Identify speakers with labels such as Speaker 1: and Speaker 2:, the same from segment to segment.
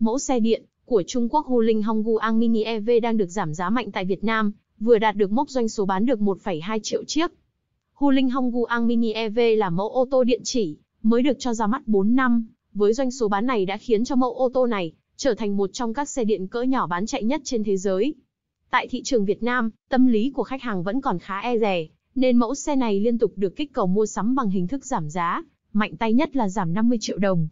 Speaker 1: mẫu xe điện của Trung Quốc Huling Hongguang Mini EV đang được giảm giá mạnh tại Việt Nam, vừa đạt được mốc doanh số bán được 1,2 triệu chiếc. Huling Hongguang Mini EV là mẫu ô tô điện chỉ, mới được cho ra mắt 4 năm, với doanh số bán này đã khiến cho mẫu ô tô này trở thành một trong các xe điện cỡ nhỏ bán chạy nhất trên thế giới. Tại thị trường Việt Nam, tâm lý của khách hàng vẫn còn khá e rè, nên mẫu xe này liên tục được kích cầu mua sắm bằng hình thức giảm giá, mạnh tay nhất là giảm 50 triệu đồng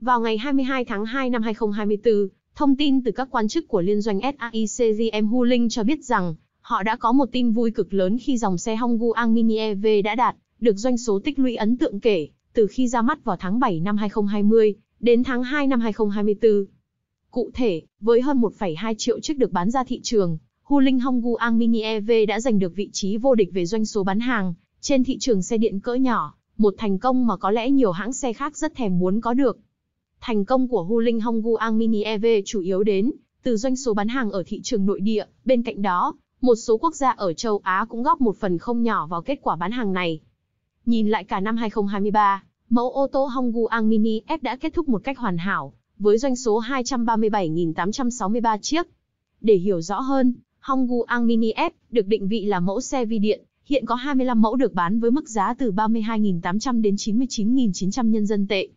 Speaker 1: vào ngày 22 tháng 2 năm 2024, thông tin từ các quan chức của liên doanh SAICGM Huling cho biết rằng, họ đã có một tin vui cực lớn khi dòng xe Honggu Ang Mini EV đã đạt được doanh số tích lũy ấn tượng kể từ khi ra mắt vào tháng 7 năm 2020 đến tháng 2 năm 2024. Cụ thể, với hơn 1,2 triệu chiếc được bán ra thị trường, Hu Linh Honggu Ang Mini EV đã giành được vị trí vô địch về doanh số bán hàng trên thị trường xe điện cỡ nhỏ, một thành công mà có lẽ nhiều hãng xe khác rất thèm muốn có được. Thành công của Hu Linh Hong Guang Mini EV chủ yếu đến từ doanh số bán hàng ở thị trường nội địa, bên cạnh đó, một số quốc gia ở châu Á cũng góp một phần không nhỏ vào kết quả bán hàng này. Nhìn lại cả năm 2023, mẫu ô tô Hong Guang Mini F đã kết thúc một cách hoàn hảo, với doanh số 237.863 chiếc. Để hiểu rõ hơn, Hong Guang Mini F được định vị là mẫu xe vi điện, hiện có 25 mẫu được bán với mức giá từ 32.800 đến 99.900 nhân dân tệ.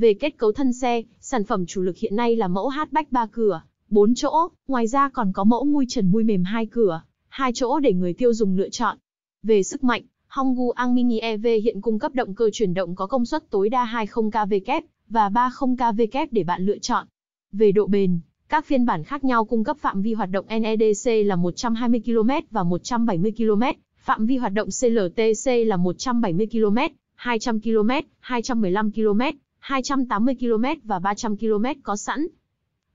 Speaker 1: Về kết cấu thân xe, sản phẩm chủ lực hiện nay là mẫu hatchback 3 cửa, 4 chỗ, ngoài ra còn có mẫu mui trần mui mềm 2 cửa, 2 chỗ để người tiêu dùng lựa chọn. Về sức mạnh, Honggu Ang Mini EV hiện cung cấp động cơ chuyển động có công suất tối đa 20 kW và 30 kW để bạn lựa chọn. Về độ bền, các phiên bản khác nhau cung cấp phạm vi hoạt động NEDC là 120 km và 170 km, phạm vi hoạt động CLTC là 170 km, 200 km, 215 km 280 km và 300 km có sẵn.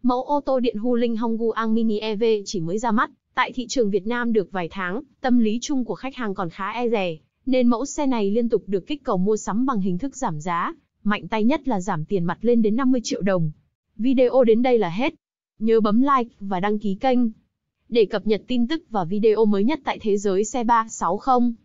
Speaker 1: Mẫu ô tô điện Hu Linh Hongguang Mini EV chỉ mới ra mắt, tại thị trường Việt Nam được vài tháng, tâm lý chung của khách hàng còn khá e rè, nên mẫu xe này liên tục được kích cầu mua sắm bằng hình thức giảm giá, mạnh tay nhất là giảm tiền mặt lên đến 50 triệu đồng. Video đến đây là hết. Nhớ bấm like và đăng ký kênh để cập nhật tin tức và video mới nhất tại thế giới xe 360.